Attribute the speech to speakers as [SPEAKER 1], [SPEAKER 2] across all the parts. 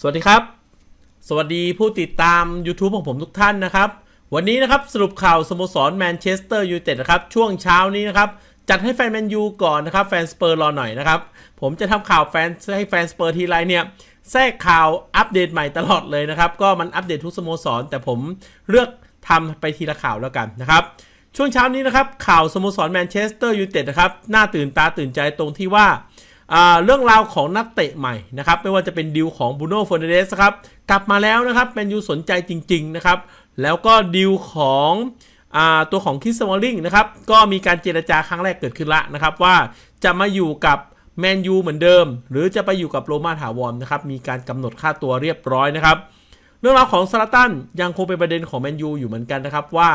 [SPEAKER 1] สวัสดีครับสวัสดีผู้ติดตาม YouTube ของผมทุกท่านนะครับ วันนี้นะครับสรุปข่าวสโมสรแมนเชสเตอร์ยูไนเต็ดนะครับช่วงเช้านี้นะครับจัดให้แฟนแมนยูก่อนนะครับแฟนสเปอร์รอหน่อยนะครับผมจะทำข่าวแฟนให้แฟนสเปอร์ทีไรเนี่ยแทรกข่าวอัปเดตใหม่ตลอดเลยนะครับก็มันอัปเดตทุกสโมสร แต่ผมเลือกทำไปทีละข่าวแล้วกันนะครับช่วงเช้านี้นะครับข่าวสโมสรแมนเชสเตอร์ยูไนเต็ดนะครับน่าตื่นตาตื่นใจตรงที่ว่าเรื่องราวของนักเตะใหม่นะครับไม่ว่าจะเป็นดิวของบูโน่ฟอร์เนเดสครับกลับมาแล้วนะครับแมนยูสนใจจริงๆนะครับ แล้วก็ดิวของตัวของคิสมอลลิงนะครับก็มีการเจรจาครั้งแรกเกิดขึ้นละนะครับ ว่าจะมาอยู่กับแมนยูเหมือนเดิม หรือจะไปอยู่กับโรมาถาวรนะครับมีการกำหนดค่าตัวเรียบร้อยนะครับ เรื่องราวของซาลาตันยังคงเป็นประเด็นของแมนยูอยู่เหมือนกันนะครับว่า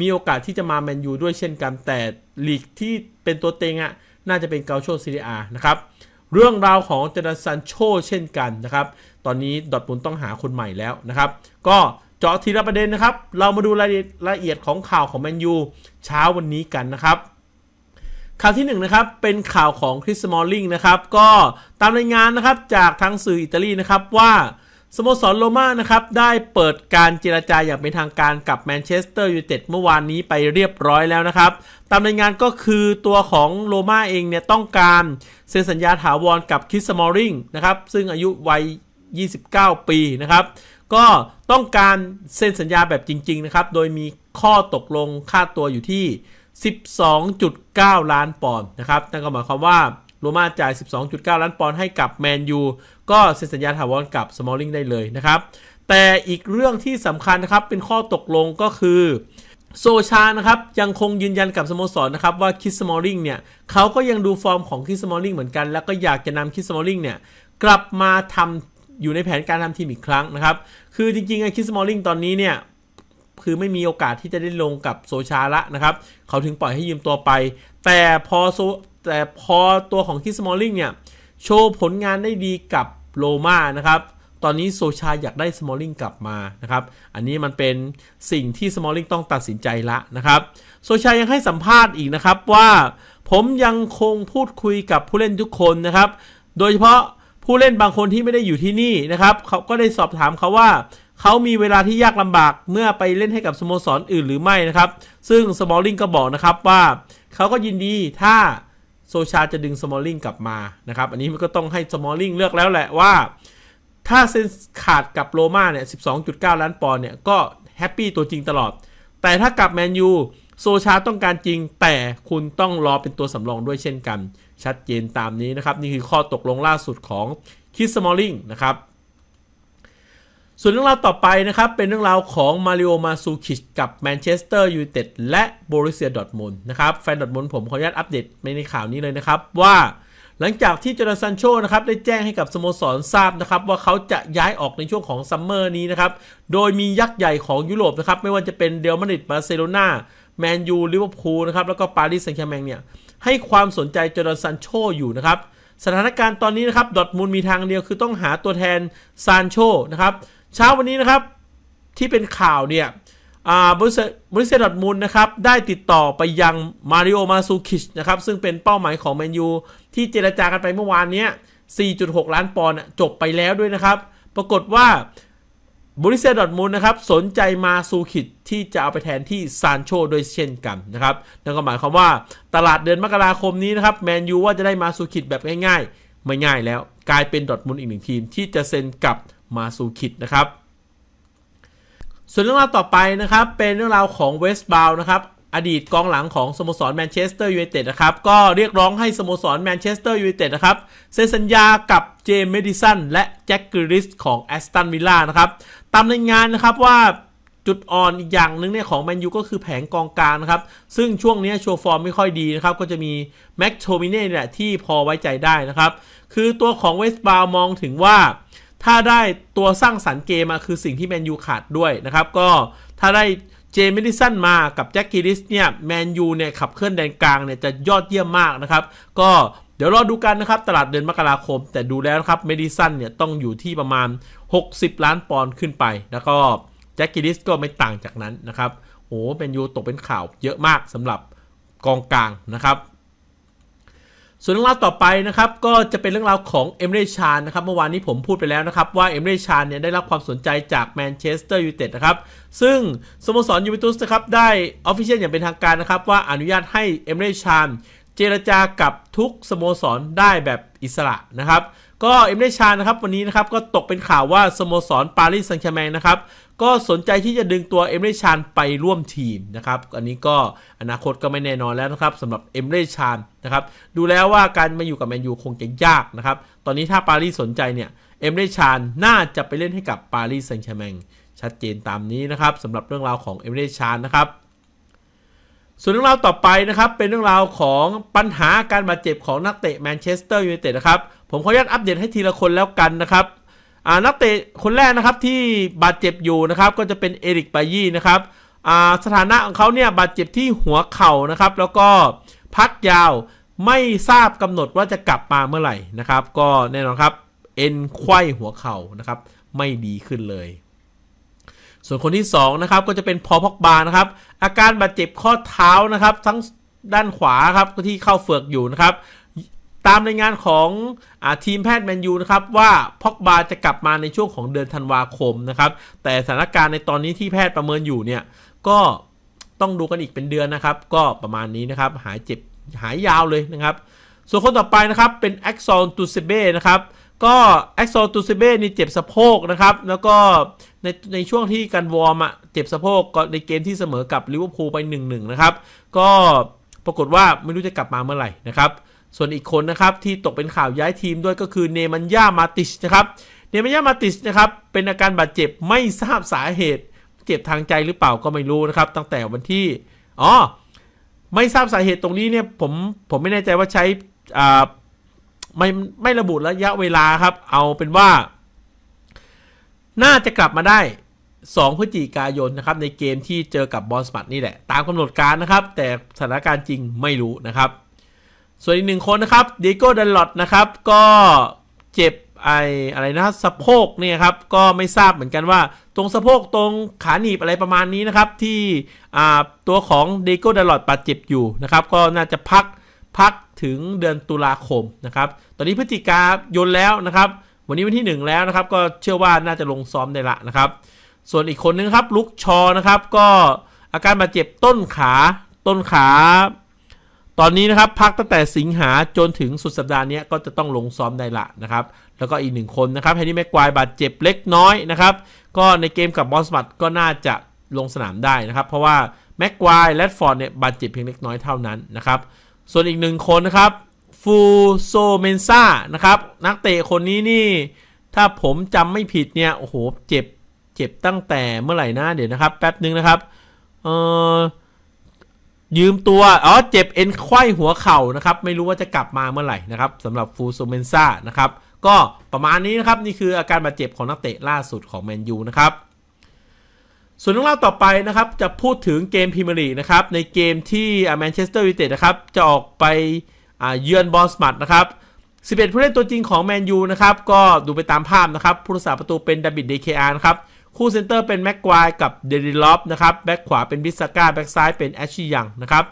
[SPEAKER 1] มีโอกาสที่จะมาแมนยูด้วยเช่นกันแต่ลีกที่เป็นตัวเต็งอะน่าจะเป็นเกาโชซีเรียนะครับเรื่องราวของเจนซันโชเช่นกันนะครับ ตอนนี้ดอทมุนต้องหาคนใหม่แล้วนะครับ ก็เจาะทีละประเด็นนะครับ เรามาดูรายละเอียดของข่าวของแมนยูเช้าวันนี้กันนะครับ ข่าวที่ 1นนะครับเป็นข่าวของคริส มอลลิงนะครับ ก็ตามรายงานนะครับจากทางสื่ออิตาลีนะครับว่าสโมสรโลมานะครับ ได้เปิดการเจราจาอย่างเป็นทางการกับแมนเชสเตอร์ยูไนเต็ดเมื่อวานนี้ไปเรียบร้อยแล้วนะครับ ตามรายงานก็คือตัวของโลมาเองเนี่ย ต้องการเซ็นสัญญาถาวรกับคิสมอริงนะครับ ซึ่งอายุวัย 29 ปีนะครับ ก็ต้องการเซ็นสัญญาแบบจริงๆนะครับ โดยมีข้อตกลงค่าตัวอยู่ที่ 12.9 ล้านปอนด์นะครับ นั่นก็หมายความว่าโรม่าจ่าย 12.9 ล้านปอนด์ให้กับแมนยูก็เซ็นสัญญาถาวรกับ Smalling ได้เลยนะครับ แต่อีกเรื่องที่สำคัญนะครับเป็นข้อตกลงก็คือ โซชานะครับยังคงยืนยันกับสโมสรนนะครับว่าคิสมอลลิงเนี่ยเขาก็ยังดูฟอร์มของคิสมอลลิงเหมือนกันแล้วก็อยากจะนำคิสมอลลิงเนี่ยกลับมาทำอยู่ในแผนการทำทีมอีกครั้งนะครับ คือจริงๆไอ้คิสมอลลิงตอนนี้เนี่ย คือไม่มีโอกาสที่จะได้ลงกับโซชาละนะครับเขาถึงปล่อยให้ยืมตัวไป แต่พอโซแต่พอตัวของคิสมอลลิงเนี่ยโชว์ผลงานได้ดีกับโรมานะครับ ตอนนี้โซชาอยากได้สมอลลิงกลับมานะครับ อันนี้มันเป็นสิ่งที่สมอลลิงต้องตัดสินใจละนะครับ โซชายังให้สัมภาษณ์อีกนะครับว่า ผมยังคงพูดคุยกับผู้เล่นทุกคนนะครับ โดยเฉพาะผู้เล่นบางคนที่ไม่ได้อยู่ที่นี่นะครับ เขาก็ได้สอบถามเขาว่า เขามีเวลาที่ยากลำบากเมื่อไปเล่นให้กับสโมสรออื่นหรือไม่นะครับ ซึ่งสมอลลิงก็บอกนะครับว่าเขาก็ยินดีถ้าโซชาจะดึงสมอลลิงกลับมานะครับ อันนี้มันก็ต้องให้สมอลลิงเลือกแล้วแหละว่า ถ้าเซนขาดกับโรม่าเนี่ย 12.9ล้านปอนด์เนี่ย ก็แฮปปี้ตัวจริงตลอด แต่ถ้ากับแมนยู โซชาต้องการจริงแต่คุณต้องรอเป็นตัวสำรองด้วยเช่นกันชัดเจนตามนี้นะครับ นี่คือข้อตกลงล่าสุดของคิสสมอลลิงนะครับส่วนเรื่องราวต่อไปนะครับ เป็นเรื่องราวของมาริโอมาซูคิชกับแมนเชสเตอร์ยูไนเต็ดและโบริเซียดอทมุนนะครับ แฟนดอทมุนผมขออนุญาตอัปเดตในข่าวนี้เลยนะครับ ว่า หลังจากที่จอร์แดนซันโชนะครับ ได้แจ้งให้กับสโมสรทราบนะครับ ว่าเขาจะย้ายออกในช่วงของซัมเมอร์นี้นะครับ โดยมียักษ์ใหญ่ของยุโรปนะครับ ไม่ว่าจะเป็นเดลมาดริดบาร์เซโลนาแมนยูลิเวอร์พูลนะครับแล้วก็ปารีสแซงต์แชร์แมงเนี่ยให้ความสนใจจอร์แดนซันโชอยู่นะครับสถานการณ์ตอนนี้นะครับดอทมูลมีทางเดียวคือต้องหาตัวแทนซานโชนะครับเช้าวันนี้นะครับ ที่เป็นข่าวเนี่ยบริษัทบริษัทดอทมูลนะครับได้ติดต่อไปยัง มาริโอมาซูคิชนะครับ ซึ่งเป็นเป้าหมายของแมนยูที่เจรจากันไปเมื่อวานนี้4.6 ล้านปอนด์จบไปแล้วด้วยนะครับ ปรากฏว่าบริเซดอทมูลนะครับสนใจมาซูคิชที่จะเอาไปแทนที่ซานโชโดยเช่นกันนะครับนั่นก็หมายความว่าตลาดเดือนมกราคมนี้นะครับแมนยูว่าจะได้มาซูคิชแบบง่ายๆไม่ง่ายแล้ว กลายเป็นดอทมูลอีกหนึ่งทีมที่จะเซ็นกับมาซูคิดนะครับ ส่วนเรื่องราวต่อไปนะครับ เป็นเรื่องราวของเวสต์บาวนะครับ อดีตกองหลังของสโมสรแมนเชสเตอร์ยูไนเต็ดนะครับ ก็เรียกร้องให้สโมสรแมนเชสเตอร์ยูไนเต็ดนะครับ เซ็นสัญญากับเจมส์เมดิสันและแจ็คกิริสของแอสตันวิลล่านะครับตามรายงานนะครับว่าจุดอ่อนอีกอย่างหนึ่งเนี่ยของแมนยูก็คือแผงกองกลางนะครับ ซึ่งช่วงนี้โชว์ฟอร์มไม่ค่อยดีนะครับ ก็จะมีแม็กโชมิเน่เนี่ยที่พอไว้ใจได้นะครับคือตัวของเวสต์บาวมองถึงว่าถ้าได้ตัวสร้างสรรค์เกมมาคือสิ่งที่แมนยูขาดด้วยนะครับ ก็ถ้าได้เจมิลิสันมากับแจ็คกิริสเนี่ยแมนยูเนี่ยขับเคลื่อนแดนกลางเนี่ยจะยอดเยี่ยมมากนะครับ ก็เดี๋ยวรอดูกันนะครับ ตลาดเดือนมกราคม แต่ดูแล้วครับเมดิสันเนี่ยต้องอยู่ที่ประมาณ 60 ล้านปอนด์ขึ้นไปแล้วก็แจ็คกิลิสก็ไม่ต่างจากนั้นนะครับโอ้เป็นยูตกเป็นข่าวเยอะมากสำหรับกองกลางนะครับส่วนเรื่องราวต่อไปนะครับ ก็จะเป็นเรื่องราวของเอมเรชานนะครับ เมื่อวานนี้ผมพูดไปแล้วนะครับ ว่าเอมเรชานเนี่ยได้รับความสนใจจากแมนเชสเตอร์ยูไนเต็ดนะครับซึ่งสโมสร ยูเวนตุสนะครับได้ออฟฟิเชียลอย่างเป็นทางการนะครับ ว่าอนุญาตให้เอมเรชานเจรจากับทุกสโมสร ได้แบบอิสระนะครับ ก็เอมเรชานนะครับวันนี้นะครับก็ตกเป็นข่าวว่าสโมสรปารีสแซงต์แชร์แมงนะครับก็สนใจที่จะดึงตัวเอมเรชานไปร่วมทีมนะครับ อันนี้ก็อนาคตก็ไม่แน่นอนแล้วนะครับสำหรับเอมเรชานนะครับดูแล้วว่าการมาอยู่กับแมนยูคงจะยากนะครับ ตอนนี้ถ้าปารีสสนใจเนี่ยเอมเรชานน่าจะไปเล่นให้กับปารีสแซงต์แชร์แมงชัดเจนตามนี้นะครับสำหรับเรื่องราวของเอมเรชานนะครับส่วนเรื่องราวต่อไปนะครับ เป็นเรื่องราวของปัญหาการบาดเจ็บของนักเตะแมนเชสเตอร์ยูไนเต็ดนะครับผมขออนุญาตอัปเดตให้ทีละคนแล้วกันนะครับอานักเตะคนแรกนะครับที่บาดเจ็บอยู่นะครับ ก็จะเป็นเอริกบายี่นะครับสถานะของเขาเนี่ยบาดเจ็บที่หัวเข่านะครับ แล้วก็พักยาวไม่ทราบกำหนดว่าจะกลับมาเมื่อไหร่นะครับ ก็แน่นอนครับเอ็นไขว้หัวเข่านะครับ ไม่ดีขึ้นเลย ส่วนคนที่2นะครับก็จะเป็นพอพอกบานะครับอาการบาดเจ็บข้อเท้านะครับ ทั้งด้านขวาครับที่เข้าเฟือกอยู่นะครับตามรายงานของอทีมแพทย์แมนยูนะครับว่าพ็อกบาจะกลับมาในช่วงของเดือนธันวาคมนะครับ แต่สถานการณ์ในตอนนี้ที่แพทย์ประเมินอยู่เนี่ยก็ต้องดูกันอีกเป็นเดือนนะครับ ก็ประมาณนี้นะครับ หายเจ็บหายยาวเลยนะครับ ส่วนคนต่อไปนะครับเป็นแอ็กซอนตูเซเบนะครับ ก็แอ็กซอนตูเซเบนี่เจ็บสะโพกนะครับ แล้วก็ในในช่วงที่การวอร์มอะเจ็บสะโพกก็ในเกมที่เสมอกับลิเวอร์พูลไป1-1นะครับก็ปรากฏว่าไม่รู้จะกลับมาเมื่อไหร่นะครับส่วนอีกคนนะครับ ที่ตกเป็นข่าวย้ายทีมด้วยก็คือเนมันย่ามาติชนะครับเนมันย่ามาติชนะครับเป็นอาการบาดเจ็บไม่ทราบสาเหตุ เจ็บทางใจหรือเปล่าก็ไม่รู้นะครับ ตั้งแต่วันที่อ๋อไม่ทราบสาเหตุตรงนี้เนี่ยผมผมไม่แน่ใจว่าใช้อ่าไม่ไม่ระบุระยะเวลาครับ เอาเป็นว่า น่าจะกลับมาได้ 2 พฤศจิกายนนะครับ ในเกมที่เจอกับ บอลสมัตนี่แหละ ตามกำหนดการนะครับ แต่สถานการณ์จริงไม่รู้นะครับส่วนอีกหนึ่งคนนะครับดิโก้ดันลอตนะครับก็เจ็บไออะไรนะสะโพกเนี่ยครับก็ไม่ทราบเหมือนกันว่า ตรงสะโพกตรงขาหนีบอะไรประมาณนี้นะครับ ที่ตัวของเดโก้ดันลอดบาดเจ็บอยู่นะครับ ก็น่าจะพักพักถึงเดือนตุลาคมนะครับ ตอนนี้พฤศจิกายนแล้วนะครับ วันนี้วันที่ 1 แล้วนะครับก็เชื่อว่าน่าจะลงซ้อมได้ละนะครับส่วนอีกคนนึงครับลุกชอนะครับ ก็อาการบาดเจ็บต้นขาต้นขาตอนนี้นะครับพักตั้งแต่สิงหาจนถึงสุดสัปดาห์นี้ก็จะต้องลงซ้อมได้ละนะครับ แล้วก็อีกหนึ่งคนนะครับแฮนนี่แม็กควายบาดเจ็บเล็กน้อยนะครับ ก็ในเกมกับบอสมัตก็น่าจะลงสนามได้นะครับ เพราะว่าแม็กควายและฟอร์ดเนี่ยบาดเจ็บเพียงเล็กน้อยเท่านั้นนะครับ ส่วนอีกหนึ่งคนนะครับ ฟูโซเมนซ่านะครับนักเตะคนนี้นี่ถ้าผมจำไม่ผิดเนี่ยโอ้โหเจ็บเจ็บตั้งแต่เมื่อไหร่นะเดี๋ยวนะครับแป๊บนึงนะครับเออยืมตัว อ๋อ เจ็บเอ็นไขว้หัวเข่านะครับ ไม่รู้ว่าจะกลับมาเมื่อไหร่นะครับสำหรับฟูโซเมนซ่านะครับ ก็ประมาณนี้นะครับ นี่คืออาการบาดเจ็บของนักเตะล่าสุดของแมนยูนะครับ ส่วนเรื่องราวต่อไปนะครับ จะพูดถึงเกมพรีเมียร์ลีกนะครับ ในเกมที่แมนเชสเตอร์ยูไนเต็ดนะครับ จะออกไปเยือนบอสมัดนะครับ11ผู้เล่นตัวจริงของแมนยูนะครับก็ดูไปตามภาพนะครับ ผู้รักษาประตูเป็นดาบิดเดเคอาร์นะครับคู่เซนเตอร์เป็นแม็กควายกับเดริลอฟนะครับ แบ็กขวาเป็นบิสก้า แบ็กซ้ายเป็นแอชชี่ยังนะครับ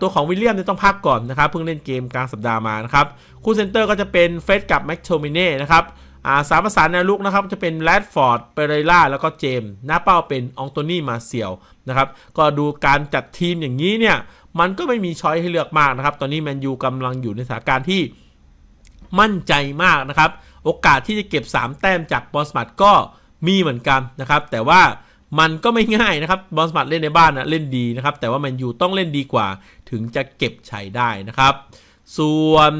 [SPEAKER 1] ตัวของวิลเลียมเนี่ยต้องพักก่อนนะครับ เพิ่งเล่นเกมกลางสัปดาห์มานะครับ คู่เซนเตอร์ก็จะเป็นเฟสกับแม็กโทมิเน่นะครับ สามประสานในลุกนะครับ จะเป็นแรดฟอร์ด เปเรล่าแล้วก็เจม หน้าเป้าเป็นองโตนี่มาเซียวนะครับ ก็ดูการจัดทีมอย่างนี้เนี่ย มันก็ไม่มีช้อยให้เลือกมากนะครับ ตอนนี้แมนยูกำลังอยู่ในสถานการณ์ที่มั่นใจมากนะครับ โอกาสที่จะเก็บ 3 แต้มจากบอสมัดก็มีเหมือนกันนะครับ แต่ว่ามันก็ไม่ง่ายนะครับบอลสมัตเล่นในบ้านนะเล่นดีนะครับ แต่ว่ามมนยูต้องเล่นดีกว่า ถึงจะเก็บชัยได้นะครับ ส่วน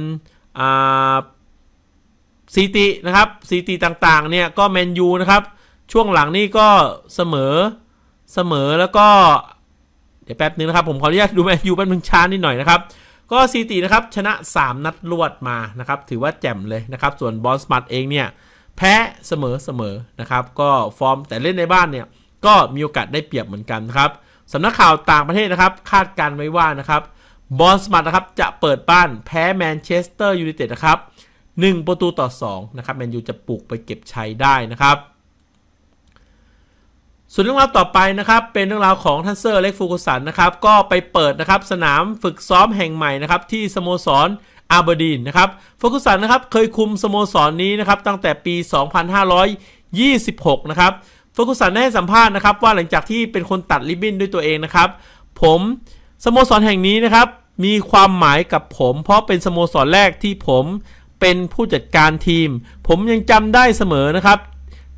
[SPEAKER 1] ซีตีนะครับซีตีต่างๆเนี่ยก็แมนยูนะครับ ช่วงหลังนี่ก็เสมอเสมอแล้วก็ เดี๋ยวแป๊บนึงนะครับ ผมขออนุญาตดูแมนยูแป๊บนึงช้านิดหน่อยนะครับ ก็ซีตีนะครับ ชนะ 3 นัดรวดมานะครับถือว่าแจ่มเลยนะครับส่วนบอลสมัตเองเนี่ยแพ้เสมอเสมอนะครับ ก็ฟอร์มแต่เล่นในบ้านเนี่ยก็มีโอกาสได้เปรียบเหมือนกันครับสำนักข่าวต่างประเทศนะครับ คาดการไว้ว่านะครับบอลสมัตนะครับจะเปิดบ้านแพ้แมนเชสเตอร์ยูไนเต็ดนะครับ 1 ประตูต่อ 2 นะครับแมนยูจะปลุกไปเก็บชัยได้นะครับ ส่วนเรื่องราวต่อไปนะครับ เป็นเรื่องราวของทันเซอร์เล็กฟูกุสันนะครับ ก็ไปเปิดนะครับสนามฝึกซ้อมแห่งใหม่นะครับที่สโมสรอาเบดีนนะครับฟอร์กูสันนะครับ เคยคุม สโมสรนนี้นะครับตั้งแต่ปี 2526 นะครับฟอร์กูสันได้ให้สัมภาษณ์นะครับว่าหลังจากที่เป็นคนตัดริบบิ้นด้วยตัวเองนะครับ ผมสโมสรแห่งนี้นะครับมีความหมายกับผม เพราะเป็นสโมสรแรกที่ผมเป็นผู้จัดการทีม ผมยังจำได้เสมอนะครับ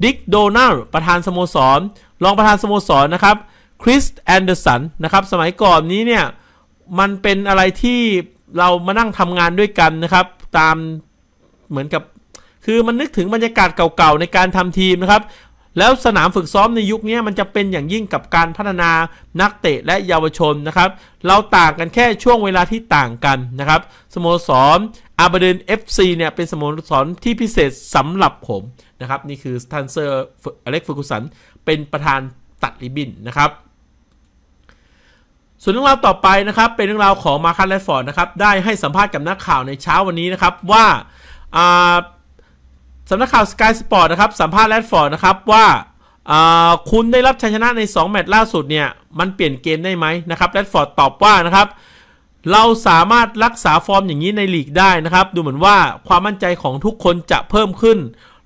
[SPEAKER 1] ดิกโดนัลประธาน สโมสรรองประธานสโมสรนะครับคริสแอนเดอร์สันนะครับสมัยก่อนนี้เนี่ยมันเป็นอะไรที่เรามานั่งทำงานด้วยกันนะครับตามเหมือนกับคือมันนึกถึงบรรยากาศเก่าๆในการทำทีมนะครับ แล้วสนามฝึกซ้อมในยุคนี้มันจะเป็นอย่างยิ่งกับการพัฒนานักเตะและเยาวชนนะครับ เราต่างกันแค่ช่วงเวลาที่ต่างกันนะครับสโมสรอาบเดน FC เนี่ยเป็นสโมสรที่พิเศษสำหรับผมนะครับ นี่คือทันเซอร์อเล็กฟูกุสันเป็นประธานตัดริบินนะครับส่วนเรื่องราวต่อไปนะครับเป็นเรื่องราวของมาคัสแรดฟอร์ดนะครับได้ให้สัมภาษณ์กับนักข่าวในเช้าวันนี้นะครับว่าสำนักข่าวสกายสปอร์ตนะครับสัมภาษณ์แรดฟอร์ดนะครับว่าคุณได้รับชัยชนะใน 2 แมตช์ล่าสุดเนี่ยมันเปลี่ยนเกมได้ไหมนะครับแรดฟอร์ดตอบว่านะครับเราสามารถรักษาฟอร์มอย่างนี้ในลีกได้นะครับ ดูเหมือนว่าความมั่นใจของทุกคนจะเพิ่มขึ้น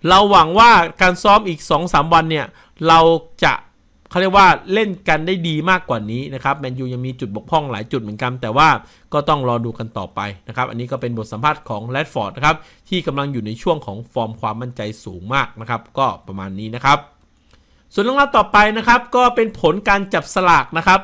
[SPEAKER 1] เราหวังว่าการซ้อมอีก 2-3 วันเนี่ยเราจะเขาเรียกว่าเล่นกันได้ดีมากกว่านี้นะครับแมนยูยังมีจุดบกพร่องหลายจุดเหมือนกัน แต่ว่าก็ต้องรอดูกันต่อไปนะครับอันนี้ก็เป็นบทสัมภาษณ์ของแรดฟอร์ดนะครับ ที่กำลังอยู่ในช่วงของฟอร์มความมั่นใจสูงมากนะครับก็ประมาณนี้นะครับ ส่วนเรื่องราวต่อไปนะครับก็เป็นผลการจับสลากนะครับ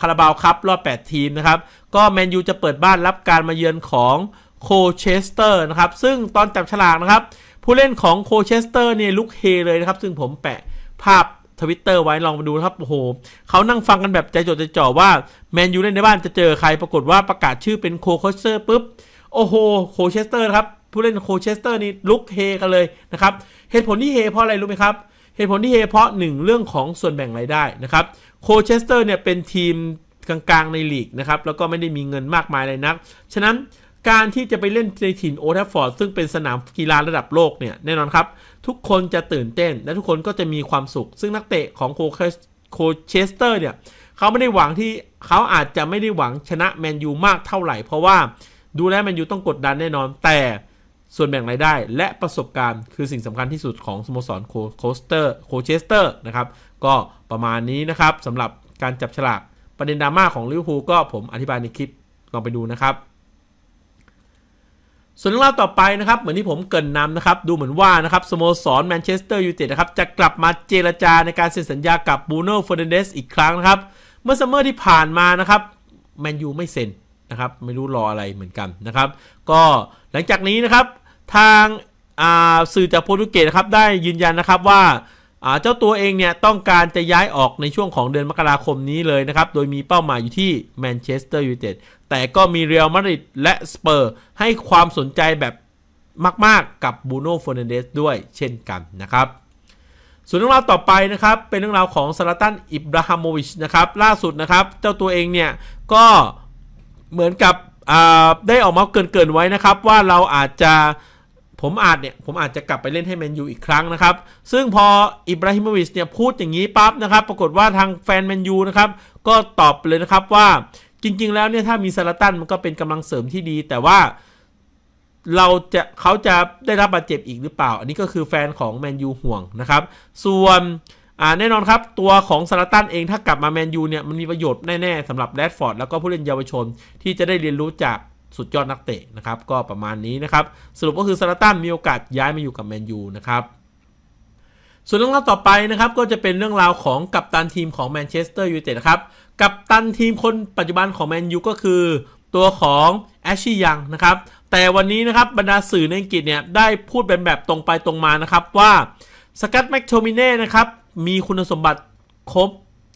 [SPEAKER 1] คาราบาวครับรอบ8ทีมนะครับ ก็แมนยูจะเปิดบ้านรับการมาเยือนของโคเชสเตอร์นะครับซึ่งตอนจับฉลากนะครับผู้เล่นของโคเชสเตอร์เนี่ยลุกเฮเลยนะครับซึ่งผมแปะภาพทวิตเตอร์ไว้ลองมาดูครับโอ้โหเขานั่งฟังกันแบบใจจดใจจ่อว่า แมนยูเล่นในบ้านจะเจอใครปรากฏว่าประกาศชื่อเป็นโคคชสเตอร์ปุ๊บโอ้โหโคเชสเตอร์ครับผู้เล่นโคเชสเตอร์นี่ลุกเฮกันเลยนะครับ เหตุผลที่เฮเพราะอะไรรู้ไหมครับ เหตุผลที่เฮเพราะหนึ่งเรื่องของส่วนแบ่งรายได้นะครับโคเชสเตอร์เนี่ยเป็นทีมกลางๆ ในลีกนะครับแล้วก็ไม่ได้มีเงินมากมายเลยนักฉะนั้นการที่จะไปเล่นในถิ่นโอทัฟฟอร์ดซึ่งเป็นสนามกีฬาระดับโลกเนี่ย แน่นอนครับ ทุกคนจะตื่นเต้นและทุกคนก็จะมีความสุข ซึ่งนักเตะของโคเชสเตอร์เนี่ย เขาไม่ได้หวังที่เขาอาจจะไม่ได้หวังชนะแมนยูมากเท่าไหร่ เพราะว่าดูแลแมนยูต้องกดดันแน่นอน แต่ส่วนแบ่งรายได้ และประสบการณ์คือสิ่งสำคัญที่สุดของสโมสรโคโคสเตอร์โคเชสเตอร์นะครับก็ประมาณนี้นะครับสำหรับการจับฉลากประเด็นดราม่าของลิเวอร์พูลก็ผมอธิบายในคลิปลองไปดูนะครับส่วนเรื่องราวต่อไปนะครับ เหมือนที่ผมเกินนำนะครับดูเหมือนว่านะครับสโมสรแมนเชสเตอร์ยูไนเต็ดนะครับจะกลับมาเจรจาในการเซ็นสัญญากับบูโน่เฟอร์นันเดสอีกครั้งนะครับ เมื่อซัมเมอร์ที่ผ่านมานะครับ แมนยูไม่เซ็นนะครับไม่รู้รออะไรเหมือนกันนะครับ ก็หลังจากนี้นะครับทางสื่อจากโปรตุเกสนะครับได้ยืนยันนะครับว่าเจ้าตัวเองเนี่ยต้องการจะย้ายออกในช่วงของเดือนมกราคมนี้เลยนะครับ โดยมีเป้าหมายอยู่ที่แมนเชสเตอร์ยูไนเต็ดแต่ก็มีเรอัลมาดริดและสเปอร์ให้ความสนใจแบบมากๆกับบูโน่ฟอร์เนเดสด้วยเช่นกันนะครับ ส่วนเรื่องราวต่อไปนะครับเป็นเรื่องราวของซาลาตันอิบราฮามวิชนะครับ ล่าสุดนะครับ เจ้าตัวเองเนี่ยก็เหมือนกับได้ออกมาเกินๆไว้นะครับ ว่าเราอาจจะผมอาจเนี่ยผมอาจจะกลับไปเล่นให้แมนยูอีกครั้งนะครับ ซึ่งพออิบราฮิโมวิชเนี่ยพูดอย่างนี้ปั๊บนะครับ ปรากฏว่าทางแฟนแมนยูนะครับก็ตอบเลยนะครับว่าจริงๆแล้วเนี่ยถ้ามีซาลาตันมันก็เป็นกำลังเสริมที่ดี แต่ว่า เราจะเขาจะได้รับบาดเจ็บอีกหรือเปล่า อันนี้ก็คือแฟนของแมนยูห่วงนะครับ ส่วนแน่นอนครับตัวของซาลาตันเองถ้ากลับมาแมนยูเนี่ยมันมีประโยชน์แน่ๆสำหรับแรดฟอร์ดแล้วก็ผู้เล่นเยาวชนที่จะได้เรียนรู้จากสุดยอดนักเตะนะครับก็ประมาณนี้นะครับ สรุปก็คือซาลาตันมีโอกาสย้ายมาอยู่กับแมนยูนะครับส่วนเรื่องราวต่อไปนะครับก็จะเป็นเรื่องราวของกัปตันทีมของแมนเชสเตอร์ยูไนเต็ดครับกัปตันทีมคนปัจจุบันของแมนยูก็คือ ตัวของแอชชี่ยังนะครับ แต่วันนี้นะครับบรรดาสื่อในอังกฤษเนี่ยได้พูดเป็นแบบตรงไปตรงมานะครับว่าสกัตแม็กโทมิเน่นะครับมีคุณสมบัติครบ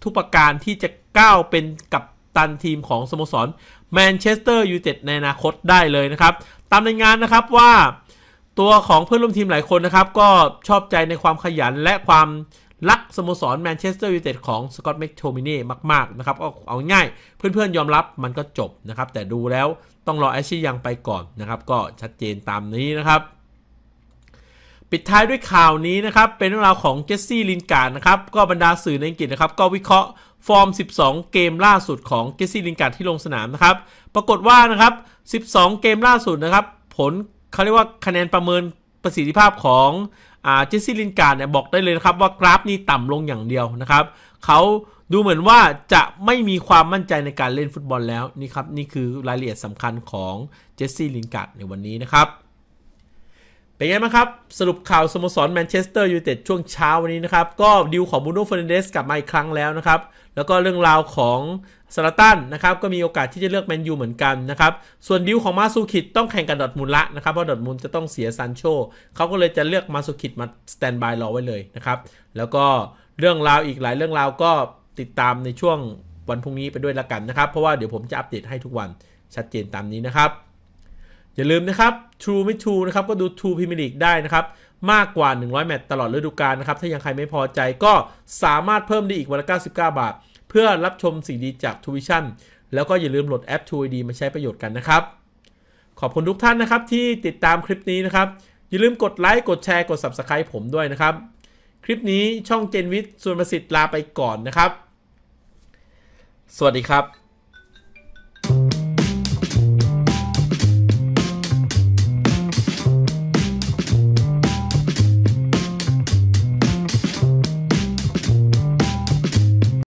[SPEAKER 1] ทุกประการที่จะก้าวเป็นกัปตันทีมของสโมสรแมนเชสเตอร์ยูไนเต็ดในอนาคตได้เลยนะครับ ตามรายงานนะครับว่า ตัวของเพื่อนร่วมทีม หลายคนนะครับก็ชอบใจในความขยันและความ รักสโมสรแมนเชสเตอร์ยูไนเต็ดของสกอตต์แมคโทมินีมากๆนะครับก็เอาง่ายเพื่อนๆ ยอมรับมันก็จบนะครับ แต่ดูแล้วต้องรอแอชชี่ยังไปก่อนนะครับ ก็ชัดเจนตามนี้นะครับปิดท้ายด้วยข่าวนี้นะครับเป็นเรื่องราวของเจสซี่ลินการ์ดนะครับก็บรรดาสื่อในอังกฤษนะครับก็วิเคราะห์ฟอร์ม 12 เกมล่าสุดของเจสซี่ลินการ์ดที่ลงสนามนะครับปรากฏว่านะครับ 12 เกมล่าสุดนะครับ ผลเขาเรียกว่าคะแนนประเมินประสิทธิภาพของเจสซี่ลินการ์ดเนี่ยบอกได้เลยนะครับว่ากราฟนี้ต่ำลงอย่างเดียวนะครับเขาดูเหมือนว่าจะไม่มีความมั่นใจในการเล่นฟุตบอลแล้ว นี่ครับนี่คือรายละเอียดสำคัญของเจสซี่ลินการ์ดในวันนี้นะครับเป็นไงบ้างครับ สรุปข่าวสโมสรแมนเชสเตอร์ยูไนเต็ดช่วงเช้าวันนี้นะครับ ก็ดิวของบูโน่เฟรนเดสกลับมาอีกครั้งแล้วนะครับ แล้วก็เรื่องราวของซาลาตันนะครับก็มีโอกาสที่จะเลือกแมนยูเหมือนกันนะครับ ส่วนดิวของมาซูคิดต้องแข่งกับดอทมูลละนะครับ เพราะดอทมูลจะต้องเสียซันโชเขาก็เลยจะเลือกมาซูคิดมาสแตนบายรอไว้เลยนะครับ แล้วก็เรื่องราวอีกหลายเรื่องราวก็ติดตามในช่วงวันพรุ่งนี้ไปด้วยละกันนะครับเพราะว่าเดี๋ยวผมจะอัปเดตให้ทุกวันชัดเจนตามนี้นะครับอย่าลืมนะครับ True ไม่ True นะครับ ก็ดู True Premier League ได้นะครับ มากกว่า 100 แมตช์ตลอดฤดูกาลนะครับ ถ้ายังใครไม่พอใจก็สามารถเพิ่มได้อีกวันละ 99 บาท เพื่อรับชมสิ่งดีจาก t ูวิชั่น แล้วก็อย่าลืมโหลดแอป True ID มาใช้ประโยชน์กันนะครับ ขอบคุณทุกท่านนะครับที่ติดตามคลิปนี้นะครับ อย่าลืมกดไลค์กดแชร์กด Subscribe ผมด้วยนะครับ คลิปนี้ช่องเจนวิทย์ส่วนประสิทธิ์ลาไปก่อนนะครับ สวัสดีครับ